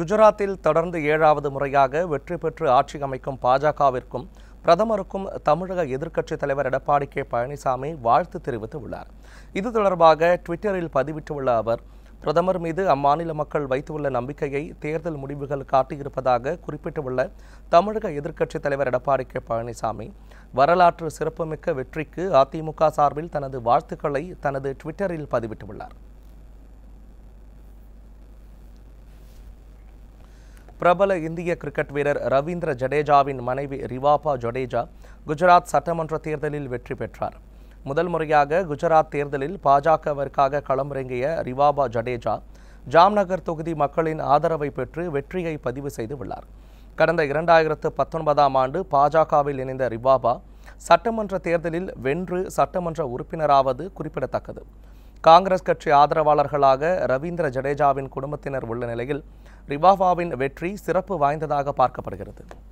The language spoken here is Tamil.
குஜராத்தில் தொடர்ந்து ஏழாவது முறையாக வெற்றி பெற்று ஆட்சி அமைக்கும் பாஜகவிற்கும் பிரதமருக்கும் தமிழக எதிர்க்கட்சித் தலைவர் எடப்பாடி கே பழனிசாமி வாழ்த்து தெரிவித்துள்ளார் இது தொடர்பாக ட்விட்டரில் பதிவிட்டுள்ள அவர் பிரதமர் மீது அம்மாநில மக்கள் வைத்துள்ள நம்பிக்கையை தேர்தல் முடிவுகள் காட்டியிருப்பதாக குறிப்பிட்டுள்ள தமிழக எதிர்க்கட்சித் தலைவர் எடப்பாடி கே பழனிசாமி வரலாற்று சிறப்புமிக்க வெற்றிக்கு அதிமுக சார்பில் தனது வாழ்த்துக்களை தனது ட்விட்டரில் பதிவிட்டுள்ளார் பிரபல இந்திய கிரிக்கெட் வீரர் ரவீந்திர ஜடேஜாவின் மனைவி ரிவாபா ஜடேஜா குஜராத் சட்டமன்ற தேர்தலில் வெற்றி பெற்றார் முதல் முறையாக குஜராத் தேர்தலில் பாஜகவிற்காக களமிறங்கிய ரிவாபா ஜடேஜா ஜாம்நகர் தொகுதி மக்களின் ஆதரவை பெற்று வெற்றியை பதிவு செய்துள்ளார் கடந்த இரண்டாயிரத்து பத்தொன்பதாம் ஆண்டு பாஜகவில் இணைந்த ரிவாபா சட்டமன்ற தேர்தலில் வென்று சட்டமன்ற உறுப்பினராவது குறிப்பிடத்தக்கது காங்கிரஸ் கட்சி ஆதரவாளர்களாக ரவீந்திர ஜடேஜாவின் குடும்பத்தினர் உள்ள நிலையில் ரிவாவாவின் வெற்றி சிறப்பு வாய்ந்ததாக பார்க்கப்படுகிறது